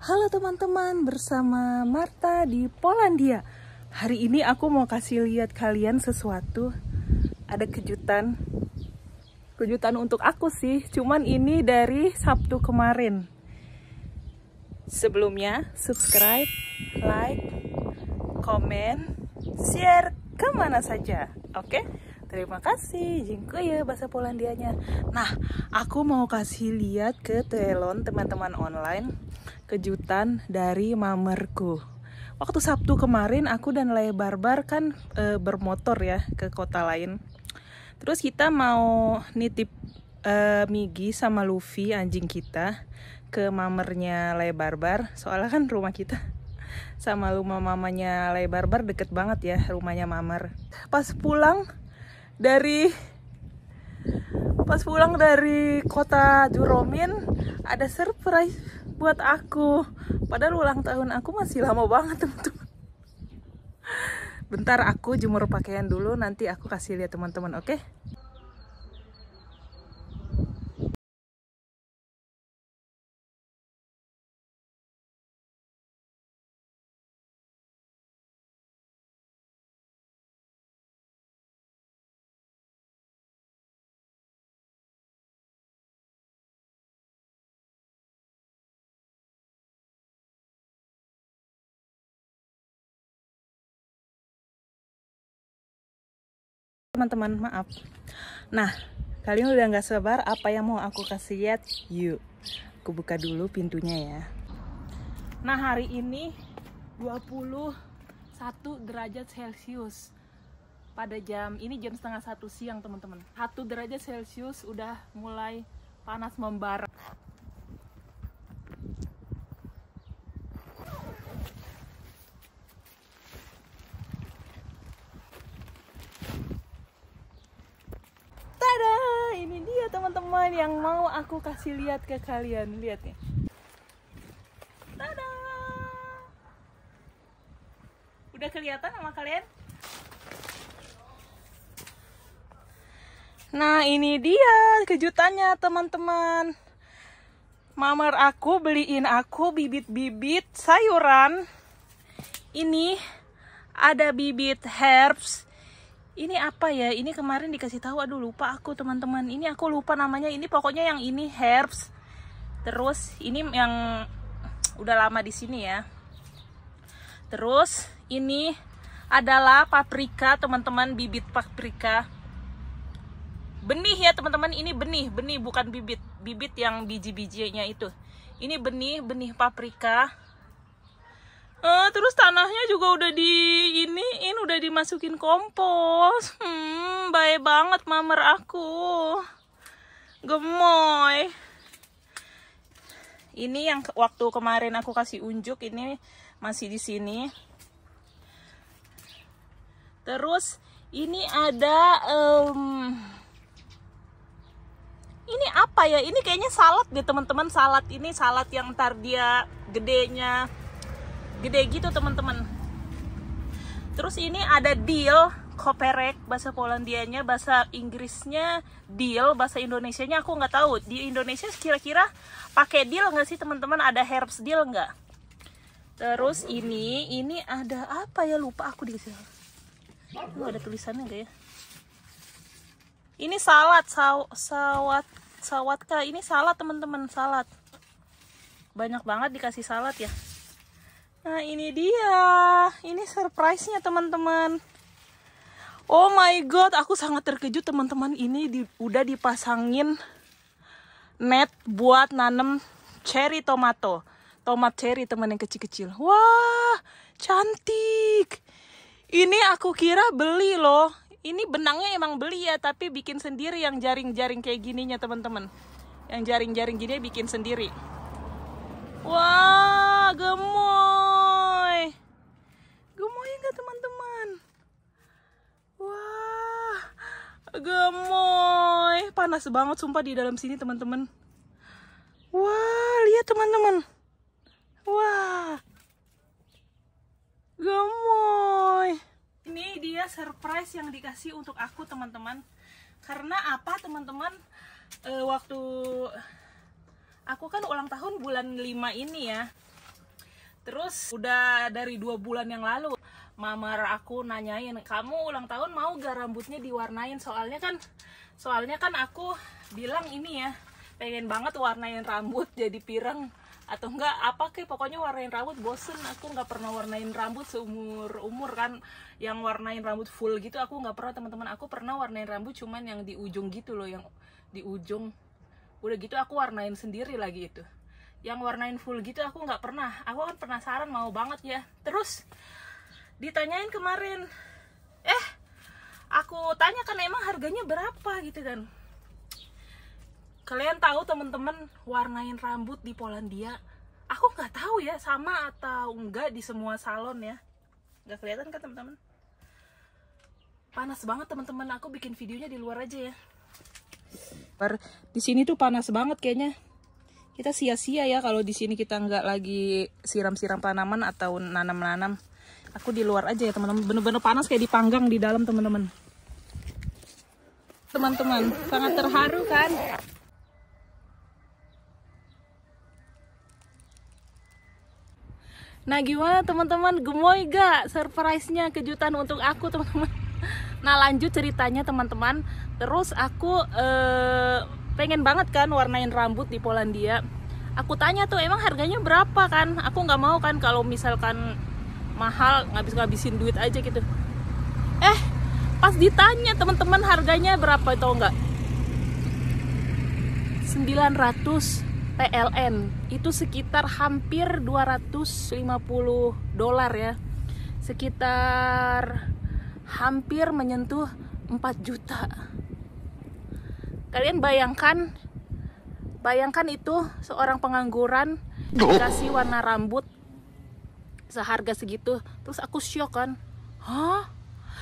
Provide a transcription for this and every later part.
Halo teman-teman, bersama Marta di Polandia. Hari ini aku mau kasih lihat kalian sesuatu. Ada kejutan. Kejutan untuk aku sih, cuman ini dari Sabtu kemarin. Sebelumnya, subscribe, like, komen, share kemana saja, oke? Okay? Terima kasih, ya bahasa Polandianya. Nah, aku mau kasih lihat ke telon teman-teman online kejutan dari mamerku. Waktu Sabtu kemarin aku dan Lea Barbar kan e, bermotor ya ke kota lain. Terus kita mau nitip e, eh, Migi sama Luffy anjing kita ke mamernya Lea Barbar. Soalnya kan rumah kita sama rumah mamanya lebar Barbar deket banget ya rumahnya Mamer. Pas pulang dari pas pulang dari kota Juromin ada surprise buat aku padahal ulang tahun aku masih lama banget teman-teman bentar aku jemur pakaian dulu nanti aku kasih lihat teman-teman oke okay? teman-teman maaf nah kalian udah nggak sabar apa yang mau aku kasih lihat yuk aku buka dulu pintunya ya nah hari ini 21 derajat celcius pada jam ini jam setengah satu siang teman-teman satu derajat celcius udah mulai panas membara pemandangan yang mau aku kasih lihat ke kalian. Lihat nih. Tada! Udah kelihatan sama kalian? Nah, ini dia kejutannya, teman-teman. Mamar aku beliin aku bibit-bibit sayuran. Ini ada bibit herbs, ini apa ya ini kemarin dikasih tahu aduh lupa aku teman-teman ini aku lupa namanya ini pokoknya yang ini herbs terus ini yang udah lama di sini ya terus ini adalah paprika teman-teman bibit paprika benih ya teman-teman ini benih benih bukan bibit bibit yang biji-bijinya itu ini benih benih paprika uh, terus tanahnya juga udah di ini, ini udah dimasukin kompos hmm baik banget mamer aku gemoy ini yang waktu kemarin aku kasih unjuk ini masih di sini terus ini ada um, ini apa ya ini kayaknya salad deh teman-teman salad ini salad yang ntar dia gedenya gede gitu teman-teman terus ini ada deal koperek bahasa Polandianya bahasa Inggrisnya deal bahasa Indonesianya aku nggak tahu di Indonesia kira-kira pakai deal nggak sih teman-teman ada herbs deal nggak terus ini ini ada apa ya lupa aku di sini oh, ada tulisannya nggak ya ini salad saw, sawat sawat kah ini salad teman-teman salad banyak banget dikasih salad ya Nah ini dia, ini surprise-nya teman-teman. Oh my god, aku sangat terkejut teman-teman. Ini di, udah dipasangin net buat nanem cherry tomato. Tomat cherry teman yang kecil-kecil. Wah, cantik. Ini aku kira beli loh. Ini benangnya emang beli ya, tapi bikin sendiri yang jaring-jaring kayak gininya teman-teman. Yang jaring-jaring gini bikin sendiri. Wah, gemuk. gemoy panas banget sumpah di dalam sini teman-teman wah lihat teman-teman wah gemoy ini dia surprise yang dikasih untuk aku teman-teman karena apa teman-teman e, waktu aku kan ulang tahun bulan 5 ini ya terus udah dari dua bulan yang lalu mamar aku nanyain kamu ulang tahun mau gak rambutnya diwarnain soalnya kan soalnya kan aku bilang ini ya pengen banget warnain rambut jadi pirang atau enggak apa ke? pokoknya warnain rambut bosen aku nggak pernah warnain rambut seumur umur kan yang warnain rambut full gitu aku nggak pernah teman-teman aku pernah warnain rambut cuman yang di ujung gitu loh yang di ujung udah gitu aku warnain sendiri lagi itu yang warnain full gitu aku nggak pernah aku kan penasaran mau banget ya terus ditanyain kemarin eh aku tanya kan emang harganya berapa gitu kan kalian tahu temen-temen warnain rambut di Polandia aku nggak tahu ya sama atau enggak di semua salon ya nggak kelihatan kan temen-temen? panas banget temen-temen, aku bikin videonya di luar aja ya di sini tuh panas banget kayaknya kita sia-sia ya kalau di sini kita nggak lagi siram-siram tanaman atau nanam-nanam Aku di luar aja ya teman-teman. Bener-bener panas kayak dipanggang di dalam teman-teman. Teman-teman, sangat terharu kan? Nah gimana teman-teman gemoy gak surprise-nya kejutan untuk aku teman-teman Nah lanjut ceritanya teman-teman Terus aku eh, pengen banget kan warnain rambut di Polandia Aku tanya tuh emang harganya berapa kan Aku nggak mau kan kalau misalkan mahal ngabis ngabisin duit aja gitu eh pas ditanya teman-teman harganya berapa tau nggak 900 PLN itu sekitar hampir 250 dolar ya sekitar hampir menyentuh 4 juta kalian bayangkan bayangkan itu seorang pengangguran dikasih warna rambut seharga segitu terus aku shock kan hah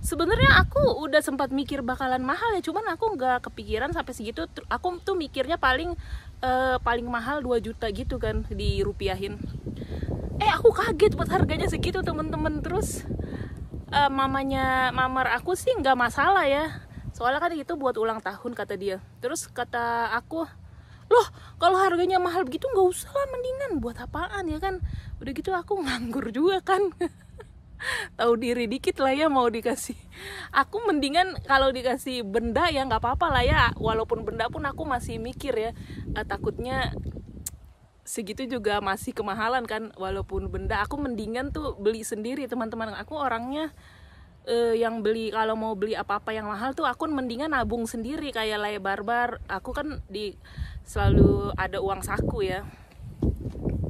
sebenarnya aku udah sempat mikir bakalan mahal ya cuman aku nggak kepikiran sampai segitu aku tuh mikirnya paling uh, paling mahal 2 juta gitu kan dirupiahin eh aku kaget buat harganya segitu temen-temen terus uh, mamanya mamar aku sih nggak masalah ya soalnya kan itu buat ulang tahun kata dia terus kata aku loh kalau harganya mahal begitu nggak usah lah mendingan buat apaan ya kan udah gitu aku nganggur juga kan tahu diri dikit lah ya mau dikasih aku mendingan kalau dikasih benda ya nggak apa-apa lah ya walaupun benda pun aku masih mikir ya eh, takutnya segitu juga masih kemahalan kan walaupun benda aku mendingan tuh beli sendiri teman-teman aku orangnya eh, yang beli kalau mau beli apa-apa yang mahal tuh aku mendingan nabung sendiri kayak layar barbar aku kan di selalu ada uang saku ya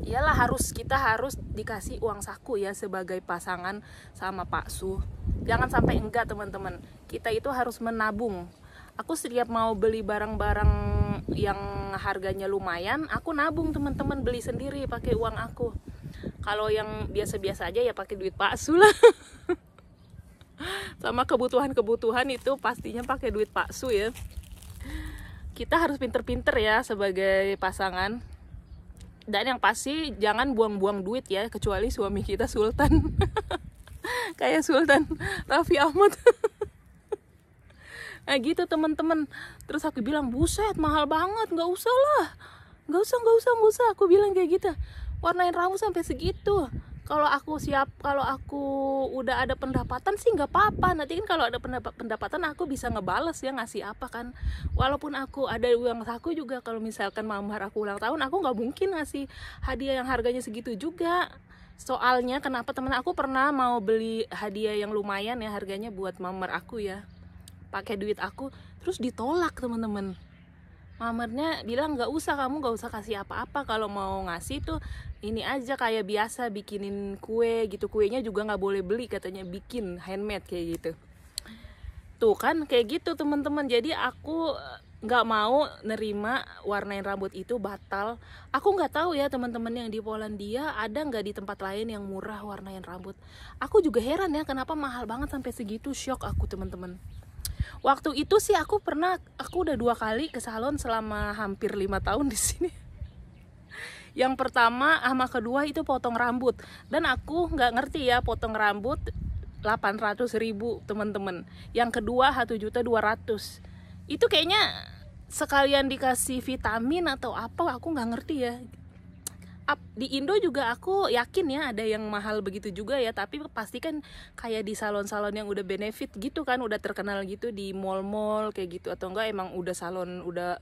iyalah harus kita harus dikasih uang saku ya sebagai pasangan sama Pak Su jangan sampai enggak teman-teman kita itu harus menabung aku setiap mau beli barang-barang yang harganya lumayan aku nabung teman-teman beli sendiri pakai uang aku kalau yang biasa-biasa aja ya pakai duit Pak Su lah sama kebutuhan-kebutuhan itu pastinya pakai duit Pak Su ya kita harus pinter-pinter ya sebagai pasangan dan yang pasti jangan buang-buang duit ya kecuali suami kita Sultan kayak Sultan Raffi Ahmad nah gitu teman-teman terus aku bilang buset mahal banget nggak usah lah nggak usah nggak usah nggak usah aku bilang kayak gitu warnain rambut sampai segitu kalau aku siap kalau aku udah ada pendapatan sih nggak apa-apa nanti kan kalau ada pendapatan aku bisa ngebales ya ngasih apa kan walaupun aku ada uang saku juga kalau misalkan mamar aku ulang tahun aku nggak mungkin ngasih hadiah yang harganya segitu juga soalnya kenapa temen aku pernah mau beli hadiah yang lumayan ya harganya buat mamar aku ya pakai duit aku terus ditolak teman-teman mamernya bilang nggak usah kamu nggak usah kasih apa-apa kalau mau ngasih tuh ini aja kayak biasa bikinin kue gitu kuenya juga nggak boleh beli katanya bikin handmade kayak gitu tuh kan kayak gitu teman-teman jadi aku eh, nggak mau nerima warnain rambut itu batal aku nggak tahu ya teman-teman yang di Polandia ada nggak di tempat lain yang murah warnain rambut aku juga heran ya kenapa mahal banget sampai segitu shock aku teman-teman waktu itu sih aku pernah aku udah dua kali ke salon selama hampir lima tahun di sini yang pertama sama kedua itu potong rambut dan aku nggak ngerti ya potong rambut 800 ribu teman-teman yang kedua satu juta 200 itu kayaknya sekalian dikasih vitamin atau apa aku nggak ngerti ya di Indo juga aku yakin ya ada yang mahal begitu juga ya tapi pasti kan kayak di salon-salon yang udah benefit gitu kan udah terkenal gitu di mall-mall kayak gitu atau enggak emang udah salon udah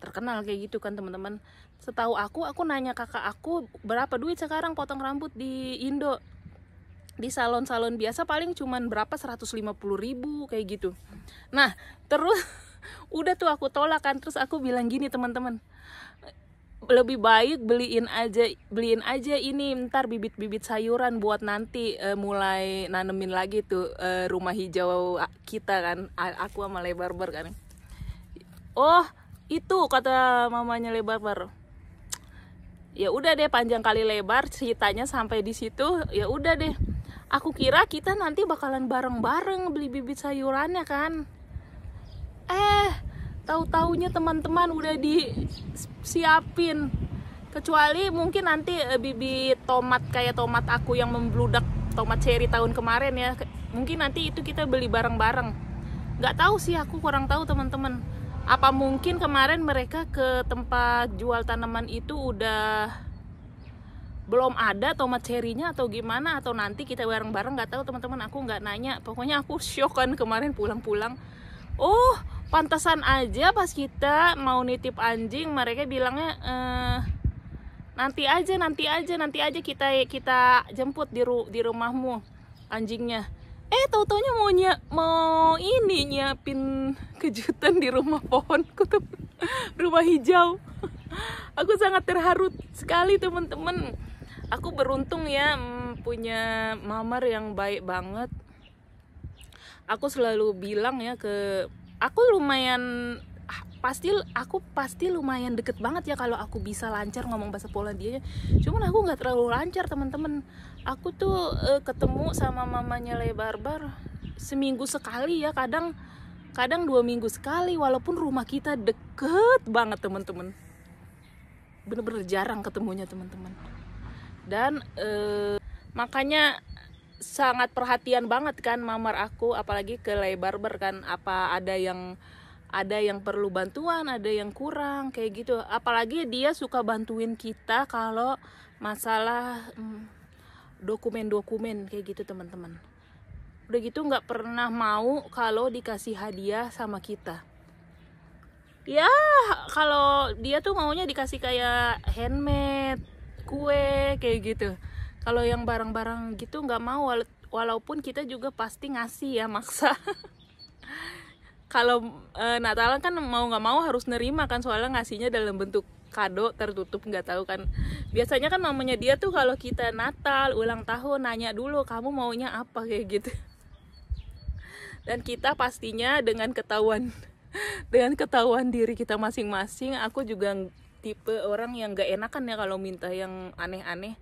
terkenal kayak gitu kan teman-teman setahu aku aku nanya kakak aku berapa duit sekarang potong rambut di Indo di salon-salon biasa paling cuman berapa 150 ribu kayak gitu nah terus udah tuh aku tolak kan terus aku bilang gini teman-teman lebih baik beliin aja beliin aja ini ntar bibit-bibit sayuran buat nanti uh, mulai nanemin lagi tuh uh, rumah hijau kita kan aku sama lebarber kan oh itu kata mamanya lebarber ya udah deh panjang kali lebar ceritanya sampai di situ ya udah deh aku kira kita nanti bakalan bareng-bareng beli bibit sayurannya kan eh tahu-taunya teman-teman udah di siapin kecuali mungkin nanti eh, bibit tomat kayak tomat aku yang membludak tomat cherry tahun kemarin ya mungkin nanti itu kita beli bareng-bareng nggak tahu sih aku kurang tahu teman-teman apa mungkin kemarin mereka ke tempat jual tanaman itu udah belum ada tomat cerinya atau gimana atau nanti kita bareng-bareng nggak -bareng, tahu teman-teman aku nggak nanya pokoknya aku syok kan kemarin pulang-pulang oh pantasan aja pas kita mau nitip anjing mereka bilangnya eh, nanti aja nanti aja nanti aja kita kita jemput di ru di rumahmu anjingnya eh tautonya mau mau ini nyiapin kejutan di rumah pohon kutub rumah hijau aku sangat terharu sekali teman-teman aku beruntung ya mm, punya mamar yang baik banget aku selalu bilang ya ke aku lumayan ah, pasti aku pasti lumayan deket banget ya kalau aku bisa lancar ngomong bahasa Polandia cuman aku nggak terlalu lancar teman-teman aku tuh uh, ketemu sama mamanya Lebarbar seminggu sekali ya kadang kadang dua minggu sekali walaupun rumah kita deket banget teman-teman bener-bener jarang ketemunya teman-teman dan uh, makanya sangat perhatian banget kan mamar aku apalagi ke lay barber kan apa ada yang ada yang perlu bantuan ada yang kurang kayak gitu apalagi dia suka bantuin kita kalau masalah mm, dokumen-dokumen hmm, kayak gitu teman-teman udah gitu nggak pernah mau kalau dikasih hadiah sama kita ya kalau dia tuh maunya dikasih kayak handmade kue kayak gitu kalau yang barang-barang gitu nggak mau wala walaupun kita juga pasti ngasih ya maksa kalau e, Natalan kan mau nggak mau harus nerima kan soalnya ngasihnya dalam bentuk kado tertutup nggak tahu kan biasanya kan mamanya dia tuh kalau kita Natal ulang tahun nanya dulu kamu maunya apa kayak gitu dan kita pastinya dengan ketahuan dengan ketahuan diri kita masing-masing aku juga tipe orang yang nggak enakan ya kalau minta yang aneh-aneh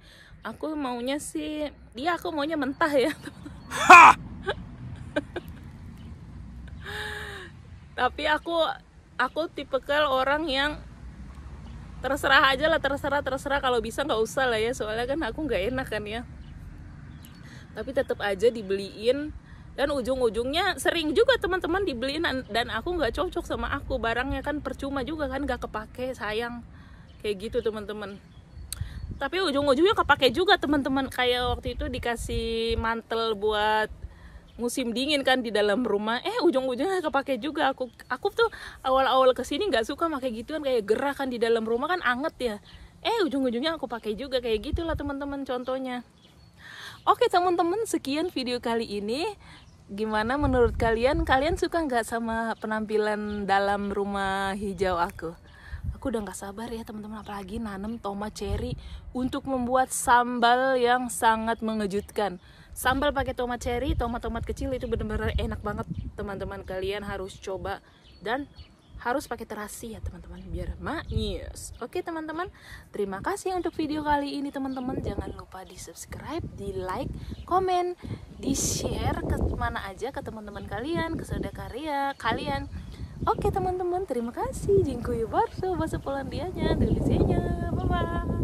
aku maunya sih dia aku maunya mentah ya tapi aku aku tipikal orang yang terserah aja lah terserah terserah kalau bisa nggak usah lah ya soalnya kan aku nggak enak kan ya tapi tetap aja dibeliin dan ujung-ujungnya sering juga teman-teman dibeliin dan aku nggak cocok sama aku barangnya kan percuma juga kan nggak kepake sayang kayak gitu teman-teman tapi ujung-ujungnya kepake juga teman-teman kayak waktu itu dikasih mantel buat musim dingin kan di dalam rumah eh ujung-ujungnya kepake juga aku aku tuh awal-awal kesini nggak suka pakai gituan kayak gerah kan di dalam rumah kan anget ya eh ujung-ujungnya aku pakai juga kayak gitulah teman-teman contohnya oke teman-teman sekian video kali ini gimana menurut kalian kalian suka nggak sama penampilan dalam rumah hijau aku aku udah nggak sabar ya teman-teman apalagi nanam tomat cherry untuk membuat sambal yang sangat mengejutkan sambal pakai tomat cherry tomat-tomat kecil itu benar-benar enak banget teman-teman kalian harus coba dan harus pakai terasi ya teman-teman biar maknyus oke teman-teman terima kasih untuk video kali ini teman-teman jangan lupa di subscribe di like komen di share ke mana aja ke teman-teman kalian ke saudara kalian Oke teman-teman, terima kasih. Dziękuję barso bahasa Polandianya, Indonesianya. Bye-bye.